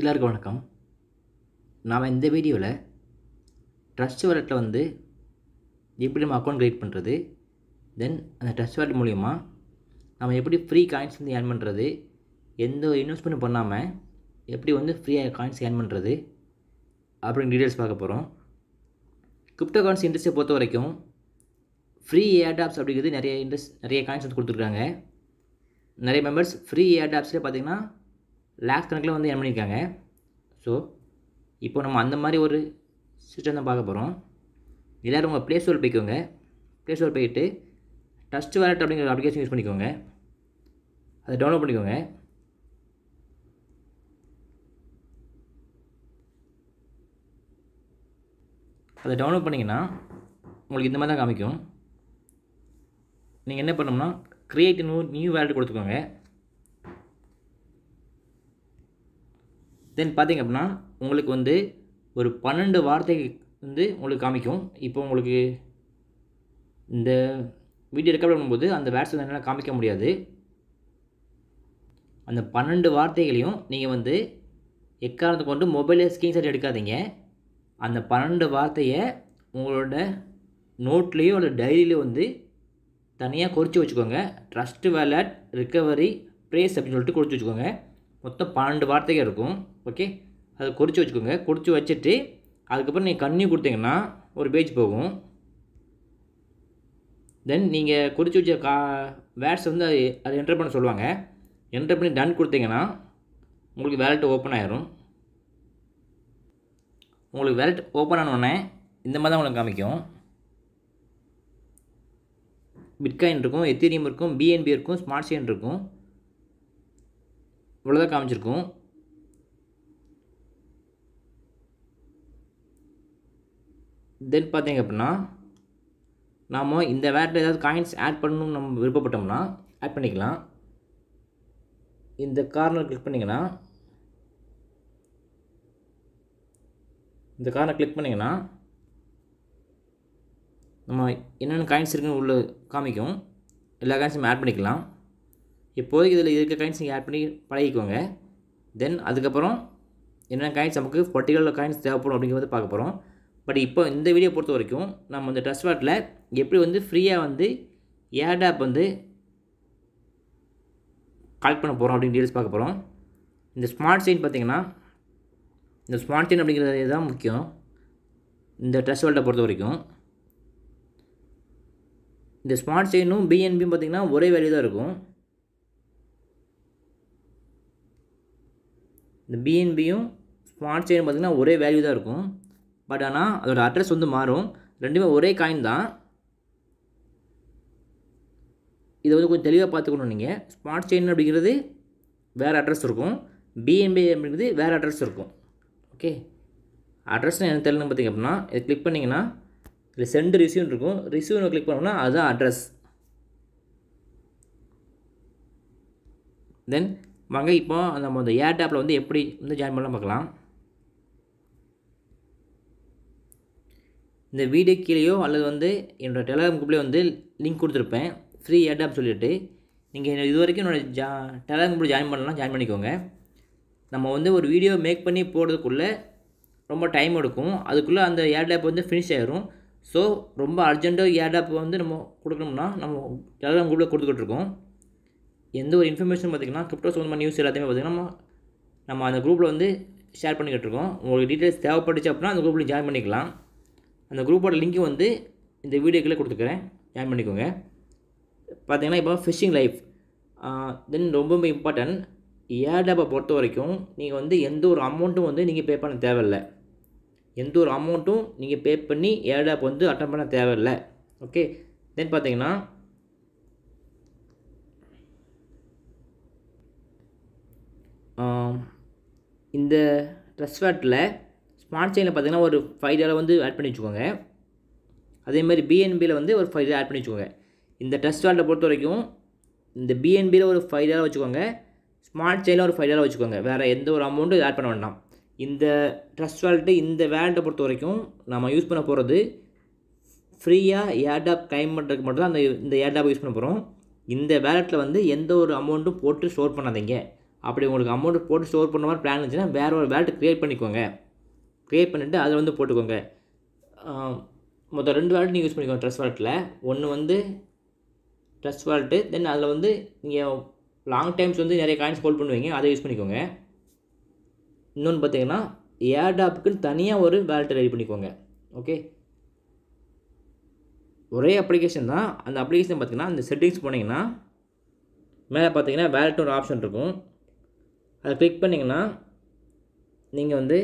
எல்லாருக்கும் வணக்கம் நாம் இந்த வீடியோவில் ட்ரஸ்ட் வாலெட்டில் வந்து எப்படி நம்ம அக்கௌண்ட் க்ரியேட் பண்ணுறது தென் அந்த ட்ரஸ்ட் வாலெட் மூலிமா நம்ம எப்படி ஃப்ரீ காயின்ஸ் வந்து ஏர்ன் பண்ணுறது எந்த ஒரு இன்வெஸ்ட்மெண்ட் பண்ணாமல் எப்படி வந்து ஃப்ரீயாக காயின்ஸ் ஏர்ன் பண்ணுறது அப்படின்னு டீட்டெயில்ஸ் பார்க்க போகிறோம் கிரிப்டோ காயின்ஸ் இண்டஸ்ட்ரியை பொறுத்த வரைக்கும் ஃப்ரீ ஏடாப்ஸ் அப்படிங்கிறது நிறைய இன்ட்ரெஸ்ட் நிறைய காயின்ஸ் வந்து கொடுத்துருக்காங்க நிறைய மெம்பர்ஸ் ஃப்ரீ ஏடாப்ஸில் பார்த்திங்கன்னா லேக்ஸ் கணக்கில் வந்து ஏர்ன் பண்ணியிருக்காங்க ஸோ இப்போ நம்ம அந்த மாதிரி ஒரு சிஸ்டம் தான் பார்க்க போகிறோம் எல்லோரும் உங்கள் ப்ளே ஸ்டோர் போய்க்கோங்க ப்ளே ஸ்டோர் போய்ட்டு டஸ்ட் வேலட் அப்படிங்கிற அப்ளிகேஷன் யூஸ் பண்ணிக்கோங்க அதை டவுன்லோட் பண்ணிக்கோங்க அதை டவுன்லோட் பண்ணிங்கன்னா உங்களுக்கு இந்த மாதிரி தான் காமிக்கும் நீங்கள் என்ன பண்ணோம்னா க்ரியேட் நியூ நியூ வேலட் கொடுத்துக்கோங்க தென் பார்த்திங்க அப்படின்னா உங்களுக்கு வந்து ஒரு பன்னெண்டு வார்த்தை வந்து உங்களுக்கு காமிக்கும் இப்போ உங்களுக்கு இந்த வீடியோ ரெக்கார்ட் பண்ணும்போது அந்த வேர்ட்ஸ் என்னால் காமிக்க முடியாது அந்த பன்னெண்டு வார்த்தைகளையும் நீங்கள் வந்து எக்காரணத்தை கொண்டு மொபைலில் ஸ்க்ரீன்ஷாட் எடுக்காதீங்க அந்த பன்னெண்டு வார்த்தையை உங்களோட நோட்லேயோ அல்லது டைரியிலையோ வந்து தனியாக குறித்து வச்சுக்கோங்க ட்ரஸ்ட் வேலட் ரிக்கவரி ப்ரேஸ் அப்படின்னு சொல்லிட்டு குறித்து வச்சுக்கோங்க மொத்தம் பன்னெண்டு வார்த்தைகள் இருக்கும் ஓகே அதை குறித்து வச்சுக்கோங்க குறித்து வச்சுட்டு அதுக்கப்புறம் நீங்கள் கண்ணி கொடுத்தீங்கன்னா ஒரு பேஜ் போகும் தென் நீங்கள் குறித்து வச்ச கா வேர்ட்ஸ் வந்து அது அதை என்ட்ரு பண்ண சொல்லுவாங்க என்ட்ரு பண்ணி டன் கொடுத்தீங்கன்னா உங்களுக்கு வேலெட் ஓப்பன் ஆயிரும் உங்களுக்கு வேலெட் ஓப்பன் ஆனோடனே இந்த மாதிரி தான் உங்களுக்கு காமிக்கும் பிட்காயின் இருக்கும் எத்தீரியம் இருக்கும் பிஎன்பி இருக்கும் ஸ்மார்ட் செயின் இருக்கும் இவ்வளோதான் காமிச்சிருக்கும் தென் பார்த்தீங்க அப்படின்னா நாம் இந்த வேரில் ஏதாவது காயின்ஸ் ஆட் பண்ணணும்னு நம்ம விருப்பப்பட்டோம்னா ஆட் பண்ணிக்கலாம் இந்த கார்னர் கிளிக் பண்ணிங்கன்னா இந்த கார்னர் கிளிக் பண்ணிங்கன்னா நம்ம என்னென்ன காயின்ஸ் இருக்குன்னு உள்ள காமிக்கும் எல்லா காயின்ஸும் ஆட் பண்ணிக்கலாம் இப்போதைக்கு இதில் இருக்க காயின்ஸ் நீங்கள் ஆட் பண்ணி பழகிக்கோங்க தென் அதுக்கப்புறம் என்னென்ன காயின்ஸ் நமக்கு பர்டிகுலர் காயின்ஸ் தேவைப்படும் அப்படிங்கிறது பார்க்க போகிறோம் பட் இப்போ இந்த வீடியோ பொறுத்த வரைக்கும் நம்ம இந்த ட்ரெஸ் வாட்டில் எப்படி வந்து ஃப்ரீயாக வந்து ஏட் ஆப் வந்து கலெக்ட் பண்ண போகிறோம் அப்படின்னு டீல்ஸ் பார்க்க போகிறோம் இந்த ஸ்மார்ட் செயின் பார்த்திங்கன்னா இந்த ஸ்மார்ட் செயின் அப்படிங்கிறது தான் முக்கியம் இந்த ட்ரெஸ் வேல்ட்டை பொறுத்த வரைக்கும் இந்த ஸ்மார்ட் செயினும் பிஎன்பியும் பார்த்திங்கன்னா ஒரே வேல்யூ தான் இருக்கும் இந்த பிஎன்பியும் ஸ்மார்ட் செயின் பார்த்திங்கன்னா ஒரே வேல்யூ தான் இருக்கும் பட் ஆனால் அதோடய அட்ரஸ் வந்து மாறும் ரெண்டுமே ஒரே காயின் தான் இதை வந்து கொஞ்சம் தெளிவாக பார்த்துக்கணும் நீங்கள் ஸ்மார்ட் செயின் அப்படிங்கிறது வேறு அட்ரஸ் இருக்கும் பிஎன்பி அப்படிங்கிறது வேறு அட்ரஸ் இருக்கும் ஓகே அட்ரஸ் எனக்கு தெரியலன்னு பார்த்திங்க அப்படின்னா இதை கிளிக் பண்ணிங்கன்னா இதில் சென்ட் ரிசீவ்னு இருக்கும் ரிசீவ்னு கிளிக் பண்ணோம்னா அதுதான் அட்ரஸ் தென் வாங்க இப்போ நம்ம அந்த ஏர் டேப்பில் வந்து எப்படி வந்து ஜாயின் பண்ணலாம் பார்க்கலாம் இந்த வீடியோ கீழேயோ அல்லது வந்து என்னோடய டெலகிராம் குரூப்லேயே வந்து லிங்க் கொடுத்துருப்பேன் ஃப்ரீ ஏட் ஆப் சொல்லிவிட்டு நீங்கள் இது வரைக்கும் என்னோடய ஜா டெலகிராம் குரூப் ஜாயின் பண்ணலாம் ஜாயின் பண்ணிக்கோங்க நம்ம வந்து ஒரு வீடியோ மேக் பண்ணி போடுறதுக்குள்ளே ரொம்ப டைம் எடுக்கும் அதுக்குள்ளே அந்த ஏர் டேப் வந்து ஃபினிஷ் ஆகிரும் ஸோ ரொம்ப அர்ஜெண்ட்டாக ஏர் வந்து நம்ம கொடுக்கணும்னா நம்ம டெலகிராம் குரூப்பில் கொடுத்துக்கிட்டு இருக்கோம் எந்த ஒரு இன்ஃபர்மேஷன் பார்த்திங்கன்னா கிரிப்டோ சம்மந்த நியூஸ் எல்லாத்தையுமே பார்த்திங்கன்னா நம்ம அந்த குரூப்பில் வந்து ஷேர் பண்ணிக்கிட்டு இருக்கோம் உங்களுக்கு டீட்டெயில்ஸ் தேவைப்பட்டுச்சு அப்படின்னா அந்த குரூப்பில் ஜாயின் பண்ணிக்கலாம் அந்த குரூப்போட லிங்க் வந்து இந்த வீடியோக்குள்ளே கொடுத்துக்கிறேன் ஜாயின் பண்ணிக்கோங்க பார்த்திங்கன்னா இப்போ ஃபிஷிங் லைஃப் தென் ரொம்பவே இம்பார்ட்டன்ட் ஏர்டப்பை பொறுத்த வரைக்கும் நீங்கள் வந்து எந்த ஒரு அமௌண்ட்டும் வந்து நீங்கள் பே பண்ண தேவையில்லை எந்த ஒரு அமௌண்ட்டும் நீங்கள் பே பண்ணி ஏர்டாப் வந்து அட்டன் பண்ண தேவையில்லை ஓகே தென் பார்த்தீங்கன்னா இந்த ட்ரெஸ் ஃபேட்டில் ஸ்மார்ட் செயினில் பார்த்தீங்கன்னா ஒரு ஃபைவ் டாலர் வந்து ஆட் பண்ணி வச்சுக்கோங்க அதேமாதிரி பிஎன்பியில் வந்து ஒரு ஃபைவ் ஆட் பண்ணி வச்சுக்கோங்க இந்த ட்ரெஸ் வேட்டில் பொறுத்த வரைக்கும் இந்த பிஎன்பியில் ஒரு ஃபைவ் டாலர் வச்சுக்கோங்க ஸ்மார்ட் செயினில் ஒரு ஃபைவ் டாலர் வச்சுக்கோங்க வேறு எந்த ஒரு அமௌண்ட்டும் ஆட் பண்ண வேண்டாம் இந்த ட்ரஸ்ட் வேல்ட்டு இந்த வேலெட்டை பொறுத்த வரைக்கும் நம்ம யூஸ் பண்ண போகிறது ஃப்ரீயாக ஏர்டாப் கைம் பண்ணுறதுக்கு மட்டும்தான் அந்த இந்த ஏர்டாப் யூஸ் பண்ண போகிறோம் இந்த வேலெட்டில் வந்து எந்த ஒரு அமௌண்ட்டும் போட்டு ஸ்டோர் பண்ணாதீங்க அப்படி உங்களுக்கு அமௌண்ட் போட்டு ஸ்டோர் பண்ண மாதிரி பிளான் இருந்துச்சுன்னா வேறு ஒரு வேலெட் க்ரியேட் பண்ணிக்கோங்க க்ரியேட் பண்ணிவிட்டு அதில் வந்து போட்டுக்கோங்க மொத்தம் ரெண்டு வேல்ட் நீங்கள் யூஸ் பண்ணிக்கோங்க ட்ரெஸ் வேலெட்டில் ஒன்று வந்து ட்ரெஸ் வேலெட்டு தென் அதில் வந்து நீங்கள் லாங் டைம்ஸ் வந்து நிறைய காயின்ஸ் ஹோல்ட் பண்ணுவீங்க அதை யூஸ் பண்ணிக்கோங்க இன்னொன்று பார்த்தீங்கன்னா ஏர்டாப்புக்குன்னு தனியாக ஒரு வேலெட்டை ரெடி பண்ணிக்கோங்க ஓகே ஒரே அப்ளிகேஷன் தான் அந்த அப்ளிகேஷன் பார்த்திங்கன்னா அந்த செட்டிங்ஸ் போனீங்கன்னா மேலே பார்த்தீங்கன்னா வேலட்டு ஒரு ஆப்ஷன் இருக்கும் அதை கிளிக் பண்ணிங்கன்னா நீங்கள் வந்து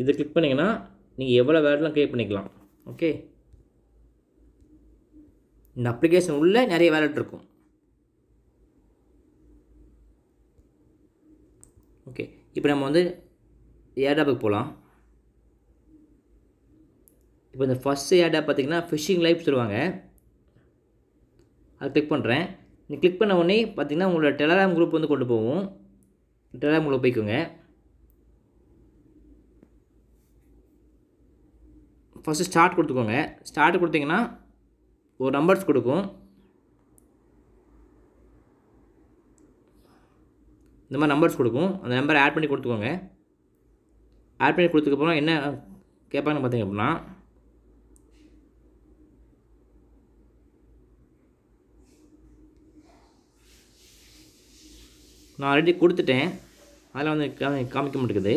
இதை கிளிக் பண்ணிங்கன்னா நீங்கள் எவ்வளோ வேர்டெலாம் க்ரியேட் பண்ணிக்கலாம் ஓகே இந்த அப்ளிகேஷன் உள்ளே நிறைய வேலட் இருக்கும் ஓகே இப்போ நம்ம வந்து ஏர்டாப்புக்கு போகலாம் இப்போ இந்த ஃபஸ்ட்டு ஏர்டாப் பார்த்திங்கன்னா ஃபிஷிங் லைஃப் சொல்லுவாங்க அதை கிளிக் பண்ணுறேன் நீங்கள் கிளிக் பண்ண உடனே பார்த்திங்கன்னா உங்களோட டெலகிராம் குரூப் வந்து கொண்டு போவோம் டெலகிராம் குரூப் போய்க்கோங்க ஃபஸ்ட்டு ஸ்டார்ட் கொடுத்துக்கோங்க ஸ்டார்ட் கொடுத்தீங்கன்னா ஒரு நம்பர்ஸ் கொடுக்கும் இந்த மாதிரி நம்பர்ஸ் கொடுக்கும் அந்த நம்பரை ஆட் பண்ணி கொடுத்துக்கோங்க ஆட் பண்ணி கொடுத்துக்கப்புறம் என்ன கேட்பாங்கன்னு பார்த்தீங்க அப்படின்னா நான் ஆல்ரெடி கொடுத்துட்டேன் அதில் வந்து காமிக்க மாட்டேங்குது